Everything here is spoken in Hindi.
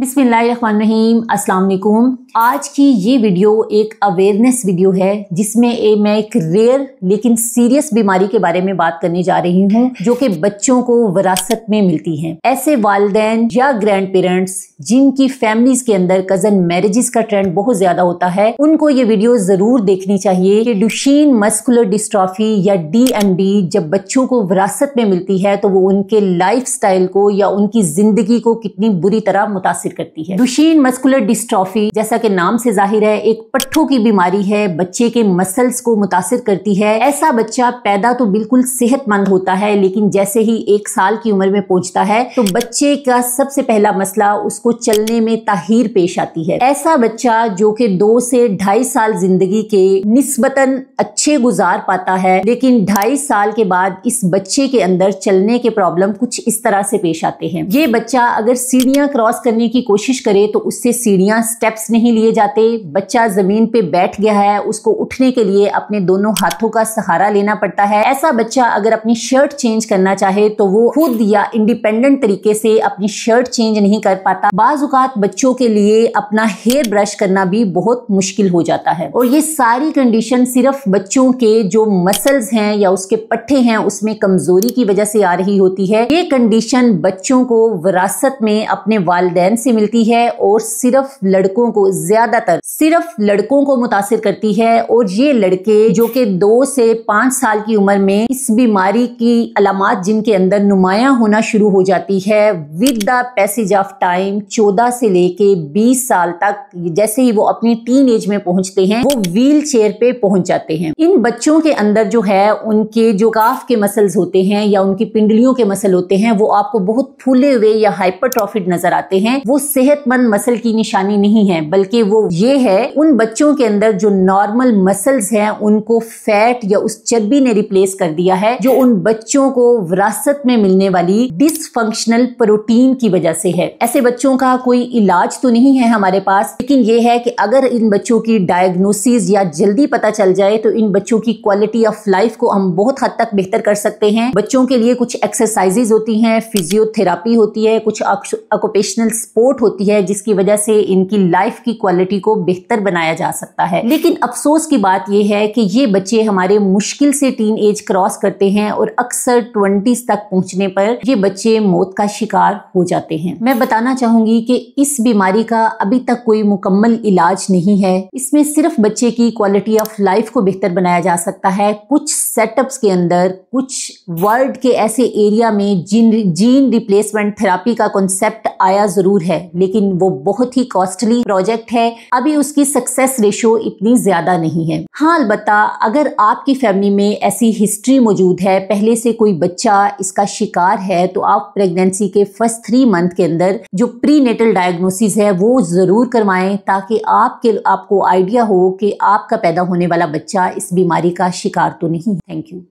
बिस्मिल्लाहिर्रहमानिर्रहीम अस्सलाम वालेकुम आज की ये वीडियो एक अवेयरनेस वीडियो है जिसमें ए, मैं एक रेयर लेकिन सीरियस बीमारी के बारे में बात करने जा रही हूँ जो कि बच्चों को विरासत में मिलती है ऐसे वालदेन या ग्रैंड पेरेंट्स जिनकी फैमिलीज के अंदर कजन मैरिजेस का ट्रेंड बहुत ज्यादा होता है उनको ये वीडियो जरूर देखनी चाहिए कि डुशीन मस्कुलर डिस्ट्रॉफी या डी जब बच्चों को विरासत में मिलती है तो वो उनके लाइफ को या उनकी जिंदगी को कितनी बुरी तरह मुतासर मुतासर करती है दुशीन मस्कुलर डिस्ट्रॉफी जैसा कि नाम से जाहिर है एक पट्ठों की बीमारी है बच्चे के मसल्स को मुतासर करती है ऐसा बच्चा पैदा तो बिल्कुल सेहतमंद होता है लेकिन जैसे ही एक साल की उम्र में पहुंचता है तो बच्चे का सबसे पहला मसला उसको चलने में ताहिर पेश आती है ऐसा बच्चा जो कि दो से ढाई साल जिंदगी के निस्बतन अच्छे गुजार पाता है लेकिन ढाई साल के बाद इस बच्चे के अंदर चलने के प्रॉब्लम कुछ इस तरह से पेश आते हैं ये बच्चा अगर सीढ़ियां क्रॉस करने की कोशिश करे तो उससे सीढ़ियाँ स्टेप्स नहीं लिए जाते बच्चा ज़मीन पे बैठ गया है उसको उठने के लिए अपने दोनों हाथों का सहारा लेना पड़ता है ऐसा बच्चा अगर अपनी शर्ट चेंज करना चाहे तो वो खुद या इंडिपेंडेंट तरीके से अपनी शर्ट चेंज नहीं कर पाता बाजात बच्चों के लिए अपना हेयर ब्रश करना भी बहुत मुश्किल हो जाता है और ये सारी कंडीशन सिर्फ बच्चों के जो मसल्स हैं या उसके पट्टे हैं उसमें कमजोरी की वजह से आ रही होती है ये कंडीशन बच्चों को विरासत में अपने वालदेन से मिलती है और सिर्फ लड़कों को ज्यादातर सिर्फ लड़कों को मुतासर करती है और ये लड़के जो कि दो से पांच साल की उम्र में इस बीमारी की अलामत जिनके अंदर नुमाया होना शुरू हो जाती है with the passage of time चौदह से लेके बीस साल तक जैसे ही वो अपनी टीन एज में पहुंचते हैं वो व्हील चेयर पे पहुंच जाते हैं इन बच्चों के अंदर जो है उनके जो काफ के मसल्स होते हैं या उनकी पिंडलियों के मसल होते हैं वो आपको बहुत फूले हुए या हाइपरट्रॉफिड नजर आते हैं वो वो सेहतमंद मसल की निशानी नहीं है बल्कि वो ये है उन बच्चों के अंदर जो नॉर्मल मसल्स हैं उनको फैट या उस चर्बी ने रिप्लेस कर दिया है जो उन बच्चों को विरासत में मिलने वाली डिसफंक्शनल प्रोटीन की वजह से है ऐसे बच्चों का कोई इलाज तो नहीं है हमारे पास लेकिन ये है कि अगर इन बच्चों की डायग्नोसिस या जल्दी पता चल जाए तो इन बच्चों की क्वालिटी ऑफ लाइफ को हम बहुत हद तक बेहतर कर सकते हैं बच्चों के लिए कुछ एक्सरसाइजेज होती हैं फिजियोथेरापी होती है कुछ ऑक्यूपेशनल स्पोर्ट सपोर्ट होती है जिसकी वजह से इनकी लाइफ की क्वालिटी को बेहतर बनाया जा सकता है लेकिन अफसोस की बात यह है कि ये बच्चे हमारे मुश्किल से टीन एज क्रॉस करते हैं और अक्सर ट्वेंटीज तक पहुंचने पर ये बच्चे मौत का शिकार हो जाते हैं मैं बताना चाहूंगी कि इस बीमारी का अभी तक कोई मुकम्मल इलाज नहीं है इसमें सिर्फ बच्चे की क्वालिटी ऑफ लाइफ को बेहतर बनाया जा सकता है कुछ सेटअप्स के अंदर कुछ वर्ल्ड के ऐसे एरिया में जीन जीन रिप्लेसमेंट थेरापी का कॉन्सेप्ट आया जरूर है है लेकिन वो बहुत ही कॉस्टली प्रोजेक्ट है अभी उसकी सक्सेस रेशियो इतनी ज्यादा नहीं है हाँ अलबत् अगर आपकी फैमिली में ऐसी हिस्ट्री मौजूद है पहले से कोई बच्चा इसका शिकार है तो आप प्रेगनेंसी के फर्स्ट थ्री मंथ के अंदर जो प्री नेटल डायग्नोसिस है वो जरूर करवाएं ताकि आपके आपको आइडिया हो कि आपका पैदा होने वाला बच्चा इस बीमारी का शिकार तो नहीं थैंक यू